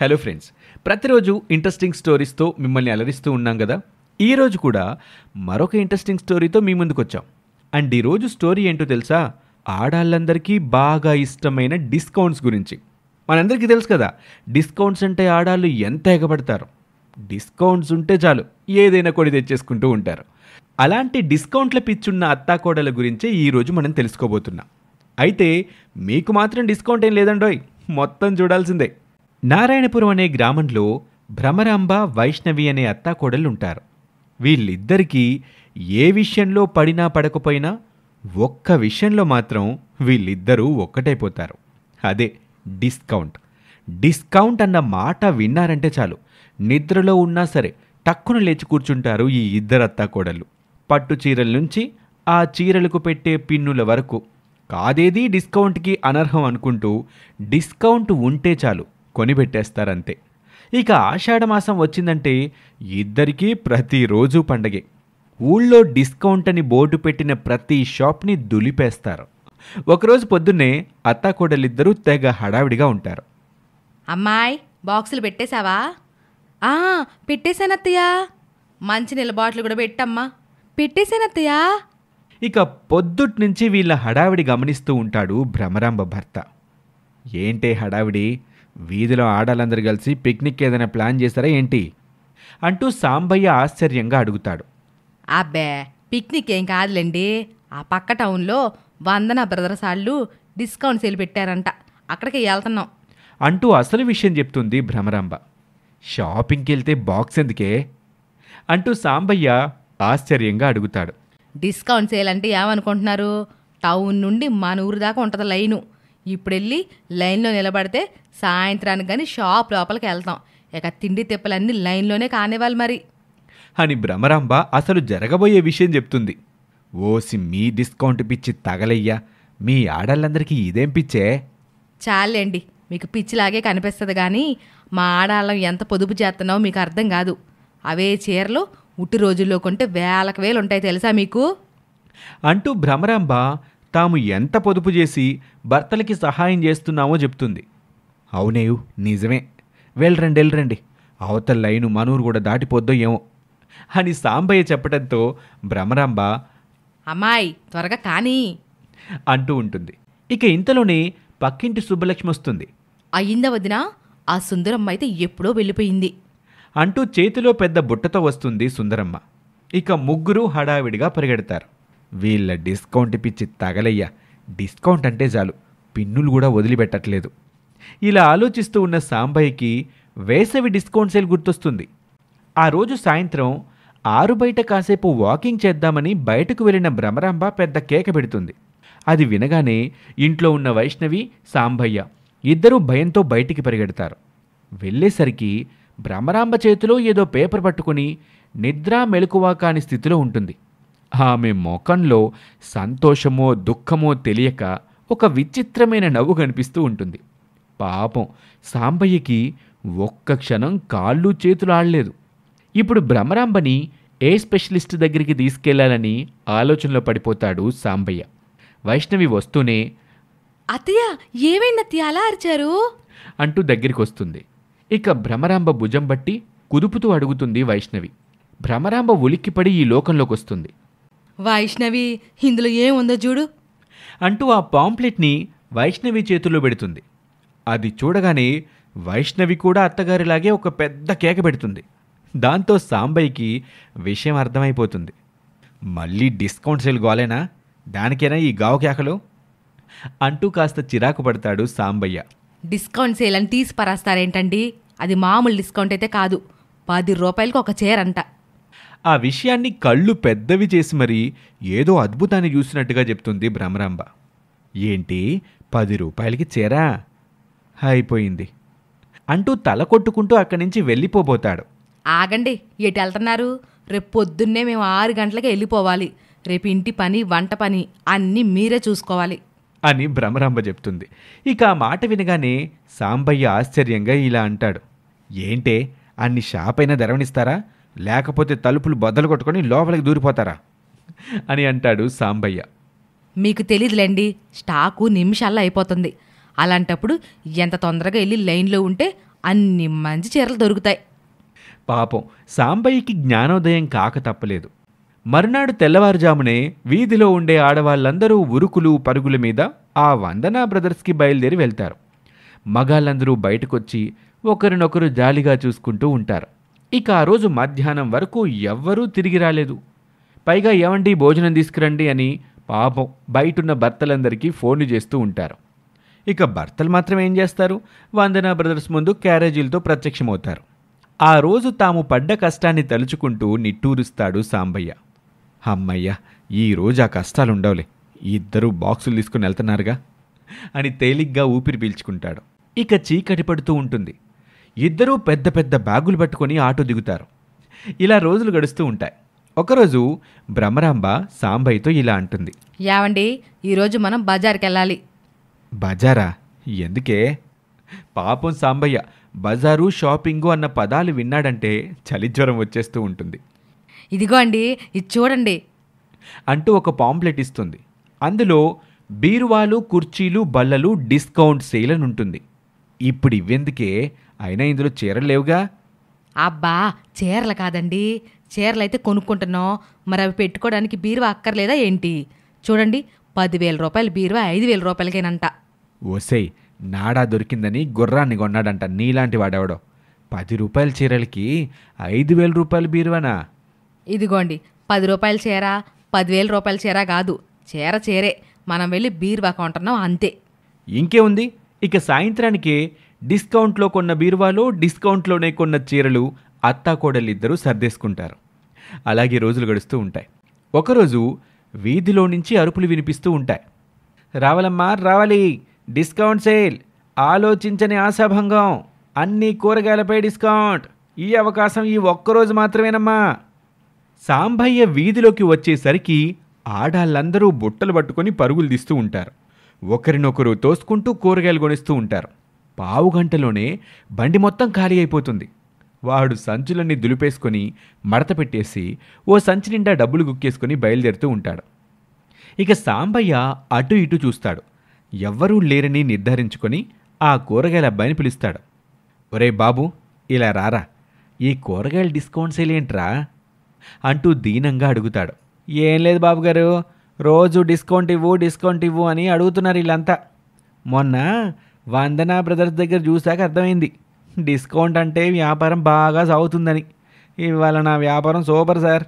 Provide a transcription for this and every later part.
hello friends ప్రతిరోజు interesting స్టోరీస్తో మిమ్మల్ని అలరిస్తూ ఉన్నాం కదా ఈరోజు కూడా మరొక ఇంట్రెస్టింగ్ స్టోరీతో మీ ముందుకు వచ్చాం అండ్ ఈరోజు స్టోరీ ఏంటో తెలుసా ఆడాళ్ళందరికీ బాగా ఇష్టమైన డిస్కౌంట్స్ గురించి మనందరికీ తెలుసు కదా డిస్కౌంట్స్ అంటే ఆడాళ్ళు ఎంత ఎగబడతారు డిస్కౌంట్స్ ఉంటే చాలు ఏదైనా కొడి తెచ్చేసుకుంటూ ఉంటారు అలాంటి డిస్కౌంట్ల పిచ్చున్న అత్తాకోడల గురించే ఈరోజు మనం తెలుసుకోబోతున్నాం అయితే మీకు మాత్రం డిస్కౌంట్ ఏం లేదండోయ్ మొత్తం చూడాల్సిందే నారాయణపురం అనే గ్రామంలో భ్రమరాంబ వైష్ణవి అనే అత్తాకోడలుంటారు వీళ్ళిద్దరికీ ఏ విషయంలో పడినా పడకపోయినా ఒక్క విషయంలో మాత్రం వీళ్ళిద్దరూ ఒక్కటైపోతారు అదే డిస్కౌంట్ డిస్కౌంట్ అన్న మాట విన్నారంటే చాలు నిద్రలో ఉన్నా సరే టక్కున లేచి కూర్చుంటారు ఈ ఇద్దరు అత్తాకోడలు పట్టు చీరల నుంచి ఆ చీరలకు పెట్టే పిన్నుల వరకు కాదేది డిస్కౌంట్కి అనర్హం అనుకుంటూ డిస్కౌంట్ ఉంటే చాలు కొనిపెట్టేస్తారంతే ఇక ఆషాఢమాసం వచ్చిందంటే ఇద్దరికీ ప్రతిరోజు పండగే ఊళ్ళో డిస్కౌంట్ అని బోర్డు పెట్టిన ప్రతి షాప్ని దులిపేస్తారు ఒకరోజు పొద్దున్నే అత్తాకోడలిద్దరూ తెగ హడావిడిగా ఉంటారు అమ్మాయి బాక్సులు పెట్టేశావా ఆ పెట్టేశానత్తయ్యా నెల బాటిల్ కూడా పెట్టమ్మా పెట్టేశానత్తయ్యా ఇక పొద్దుట్ నుంచి వీళ్ళ హడావిడి గమనిస్తూ ఉంటాడు భ్రమరాంబ భర్త ఏంటే హడావిడి వీధిలో ఆడాలందరూ కలిసి పిక్నిక్ ఏదైనా ప్లాన్ చేస్తారా ఏంటి అంటూ సాంబయ్య ఆశ్చర్యంగా అడుగుతాడు అబ్బే పిక్నిక్ ఏం కాదులేండి ఆ పక్క టౌన్లో వందన బ్రదర్స్ వాళ్ళు డిస్కౌంట్ సేల్ పెట్టారంట అక్కడికి వెళ్తున్నాం అంటూ అసలు విషయం చెప్తుంది భ్రమరాంబ షాపింగ్కి వెళ్తే బాక్స్ ఎందుకే అంటూ సాంబయ్య ఆశ్చర్యంగా అడుగుతాడు డిస్కౌంట్ సేల్ అంటే ఏమనుకుంటున్నారు టౌన్ నుండి మన ఊరు దాకా ఉంటుంది లైను ఇప్పుడు వెళ్ళి లైన్లో నిలబడితే సాయంత్రానికి కానీ షాప్ లోపలికి వెళ్తాం ఇక తిండి తిప్పలన్నీ లైన్లోనే కానివ్వాలి మరి అని భ్రమరాంబ అసలు జరగబోయే విషయం చెప్తుంది ఓసి మీ డిస్కౌంట్ పిచ్చి తగలయ్యా మీ ఆడాళ్ళందరికీ ఇదేం పిచ్చే చాలండి మీకు పిచ్చిలాగే కనిపిస్తుంది కానీ మా ఆడాళ్ళం ఎంత పొదుపు చేస్తున్నావో మీకు అర్థం కాదు అవే చీరలు ఉట్టి రోజుల్లో కొంటే వేలకు వేలు ఉంటాయి తెలుసా మీకు అంటూ భ్రమరాంబ తాము ఎంత పొదుపు చేసి భర్తలకి సహాయం చేస్తున్నామో చెప్తుంది అవునేయు నిజమే వెళ్ళరండి వెళ్ళరండి అవతల లైను మనూరు కూడా దాటిపోద్దో ఏమో అని సాంబయ్య చెప్పడంతో భ్రమరాంబ అమ్మాయి త్వరగా కానీ అంటూ ఉంటుంది ఇక ఇంతలోనే పక్కింటి సుబ్బలక్ష్మి వస్తుంది అయ్యిందా వదిన ఆ సుందరమ్మ అయితే ఎప్పుడో వెళ్ళిపోయింది అంటూ చేతిలో పెద్ద బుట్టతో వస్తుంది సుందరమ్మ ఇక ముగ్గురు హడావిడిగా పరిగెడతారు వీళ్ళ డిస్కౌంట్ పిచ్చి తగలయ్యా డిస్కౌంట్ అంటే చాలు పిన్నులు కూడా వదిలిపెట్టట్లేదు ఇలా ఆలోచిస్తూ ఉన్న సాంబయ్యకి వేసవి డిస్కౌంట్ సేల్ గుర్తొస్తుంది ఆ రోజు సాయంత్రం ఆరు బయట కాసేపు వాకింగ్ చేద్దామని బయటకు వెళ్ళిన భ్రమరాంబ పెద్ద కేక పెడుతుంది అది వినగానే ఇంట్లో ఉన్న వైష్ణవి సాంబయ్య ఇద్దరూ భయంతో బయటికి పరిగెడతారు వెళ్ళేసరికి భ్రమరాంబ చేతిలో ఏదో పేపర్ పట్టుకుని నిద్ర మెలకువా కాని స్థితిలో ఉంటుంది ఆమె ముఖంలో సంతోషమో దుఃఖమో తెలియక ఒక విచిత్రమైన నవ్వు కనిపిస్తూ ఉంటుంది పాపం సాంబయ్యకి ఒక్క క్షణం కాళ్ళు చేతులు ఆడలేదు ఇప్పుడు భ్రమరాంబని ఏ స్పెషలిస్ట్ దగ్గరికి తీసుకెళ్లాలని ఆలోచనలో పడిపోతాడు సాంబయ్య వైష్ణవి వస్తూనే అతయ్య ఏమైంది అత్తయ్య అంటూ దగ్గరికి వస్తుంది ఇక భ్రమరాంబ భుజం బట్టి కుదుపుతూ అడుగుతుంది వైష్ణవి భ్రమరాంబ ఉలిక్కిపడి ఈ లోకంలోకి వస్తుంది వైష్ణవి ఇందులో ఏముందో చూడు అంటూ ఆ పాంప్లెట్ని వైష్ణవి చేతుల్లో పెడుతుంది అది చూడగానే వైష్ణవి కూడా అత్తగారిలాగే ఒక పెద్ద కేక పెడుతుంది దాంతో సాంబయ్యకి విషయం అర్థమైపోతుంది మళ్ళీ డిస్కౌంట్ సేల్ గోలేనా దానికేనా ఈ గావు కేకలు అంటూ కాస్త చిరాకు పడతాడు సాంబయ్య డిస్కౌంట్ సేల్ అని తీసి పరాస్తారేంటండి అది మామూలు డిస్కౌంట్ అయితే కాదు పది రూపాయలకు ఒక చీర ఆ విషయాన్ని కళ్ళు పెద్దవి చేసి మరీ ఏదో అద్భుతాన్ని చూసినట్టుగా చెప్తుంది భ్రమరాంబ ఏంటి పది రూపాయలకి చేరా అయిపోయింది అంటూ తల కొట్టుకుంటూ అక్కడి నుంచి వెళ్ళిపోబోతాడు ఆగండి ఎటు వెళ్తున్నారు రేపు పొద్దున్నే మేము ఆరు గంటలకి వెళ్ళిపోవాలి రేపు ఇంటి పని వంట పని అన్నీ మీరే చూసుకోవాలి అని భ్రమరాంబ చెప్తుంది ఇక ఆ మాట వినగానే సాంబయ్య ఆశ్చర్యంగా ఇలా అంటాడు ఏంటే అన్ని షాపైనా ధరవణిస్తారా లేకపోతే తలుపులు బద్దలు కొట్టుకొని లోపలికి దూరిపోతారా అని అంటాడు సాంబయ్య మీకు తెలీదులేండి స్టాకు నిమిషాల్లో అయిపోతుంది అలాంటప్పుడు ఎంత తొందరగా వెళ్ళి లైన్లో ఉంటే అన్ని మంచి చీరలు దొరుకుతాయి పాపం సాంబయ్యకి జ్ఞానోదయం కాక తప్పలేదు మర్నాడు తెల్లవారుజామునే వీధిలో ఉండే ఆడవాళ్ళందరూ ఉరుకులు పరుగుల మీద ఆ వందనా బ్రదర్స్కి బయలుదేరి వెళ్తారు మగాళ్ళందరూ బయటకొచ్చి ఒకరినొకరు జాలిగా చూసుకుంటూ ఉంటారు ఇక ఆ రోజు మధ్యాహ్నం వరకు ఎవ్వరూ తిరిగి రాలేదు పైగా ఏమండి భోజనం తీసుకురండి అని పాపం బయటున్న భర్తలందరికీ ఫోన్లు చేస్తూ ఉంటారు ఇక భర్తలు మాత్రం ఏం చేస్తారు వందనా బ్రదర్స్ ముందు క్యారేజీలతో ప్రత్యక్షమవుతారు ఆ రోజు తాము పడ్డ కష్టాన్ని తలుచుకుంటూ నిట్టూరుస్తాడు సాంబయ్య అమ్మయ్య ఈరోజు ఆ కష్టాలు ఉండవులే బాక్సులు తీసుకుని వెళ్తున్నారుగా అని తేలిగ్గా ఊపిరి పీల్చుకుంటాడు ఇక చీకటి పడుతూ ఉంటుంది ఇద్దరూ పెద్ద పెద్ద బ్యాగులు పట్టుకొని ఆటో దిగుతారు ఇలా రోజులు గడుస్తూ ఉంటాయి ఒకరోజు భ్రమరాంబ సాంబయ్యతో ఇలా అంటుంది యావండి ఈరోజు మనం బజార్కి వెళ్ళాలి బజారా ఎందుకే పాపం సాంబయ్య బజారు షాపింగు అన్న పదాలు విన్నాడంటే చలిజ్వరం వచ్చేస్తూ ఉంటుంది ఇదిగో అండి ఇది చూడండి అంటూ ఒక పాంప్లెట్ ఇస్తుంది అందులో బీరువాలు కుర్చీలు బల్లలు డిస్కౌంట్ సేల్ అని ఉంటుంది ఇప్పుడు ఇవ్వెందుకే అయినా ఇందులో చీరలు లేవుగా అబ్బా చీరలు కాదండి చీరలు అయితే కొనుక్కుంటున్నాం మరి అవి పెట్టుకోవడానికి బీరువా అక్కర్లేదా ఏంటి చూడండి పదివేల రూపాయలు బీరువా ఐదు వేల రూపాయలకేనంట ఓసేయ్ నాడా దొరికిందని గుర్రాన్ని కొన్నాడంట నీలాంటి వాడెవడో పది రూపాయల చీరలకి ఐదు వేల రూపాయలు బీరువానా ఇదిగోండి పది రూపాయల చీర పదివేల రూపాయల చీర కాదు చీర చీరే మనం వెళ్ళి బీరువా కొంటున్నాం అంతే ఇంకే ఉంది ఇక సాయంత్రానికి డిస్కౌంట్లో కొన్న బీరువాలో డిస్కౌంట్లోనే కొన్న చీరలు అత్తాకోడలిద్దరూ సర్దేసుకుంటారు అలాగే రోజులు గడుస్తూ ఉంటాయి ఒకరోజు వీధిలో నుంచి అరుపులు వినిపిస్తూ ఉంటాయి రావాలమ్మా రావాలి డిస్కౌంట్ సేల్ ఆలోచించని ఆశాభంగం అన్ని కూరగాయలపై డిస్కౌంట్ ఈ అవకాశం ఈ ఒక్కరోజు మాత్రమేనమ్మా సాంబయ్య వీధిలోకి వచ్చేసరికి ఆడాళ్ళందరూ బుట్టలు పట్టుకొని పరుగులు తీస్తూ ఉంటారు ఒకరినొకరు తోసుకుంటూ కూరగాయలు కొనిస్తూ ఉంటారు పావు గంటలోనే బండి మొత్తం ఖాళీ అయిపోతుంది వాడు సంచులన్నీ దులిపేసుకొని మడత పెట్టేసి ఓ సంచి నిండా డబ్బులు గుక్కేసుకొని బయలుదేరుతూ ఉంటాడు ఇక సాంబయ్య అటు ఇటు చూస్తాడు ఎవ్వరూ లేరని నిర్ధారించుకొని ఆ కూరగాయల అబ్బాయిని పిలుస్తాడు ఒరే బాబు ఇలా రారా ఈ కూరగాయల డిస్కౌంట్స్ ఏంట్రా అంటూ దీనంగా అడుగుతాడు ఏం లేదు బాబుగారు రోజు డిస్కౌంట్ ఇవ్వు డిస్కౌంట్ ఇవ్వు అని అడుగుతున్నారు వీళ్ళంతా మొన్న వందనా బ్రదర్స్ దగ్గర చూశాక అర్థమైంది డిస్కౌంట్ అంటే వ్యాపారం బాగా సాగుతుందని ఇవాళ నా వ్యాపారం సూపర్ సార్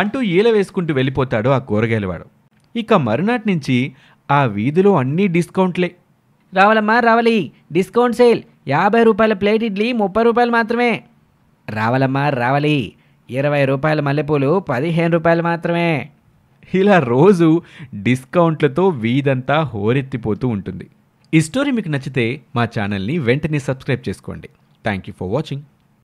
అంటూ ఈల వేసుకుంటూ వెళ్ళిపోతాడు ఆ కూరగాయలవాడు ఇక మరునాటి నుంచి ఆ వీధిలో అన్నీ డిస్కౌంట్లే రావాలమ్మా రావాలి డిస్కౌంట్ సేల్ యాభై రూపాయల ప్లేట్ ఇడ్లీ ముప్పై రూపాయలు మాత్రమే రావాలమ్మా రావాలి ఇరవై రూపాయల మల్లెపూలు పదిహేను రూపాయలు మాత్రమే ఇలా రోజు డిస్కౌంట్లతో వీధంతా హోరెత్తిపోతూ ఉంటుంది ఈ స్టోరీ మీకు నచ్చితే మా ఛానల్ని వెంటనే సబ్స్క్రైబ్ చేసుకోండి థ్యాంక్ యూ ఫర్ వాచింగ్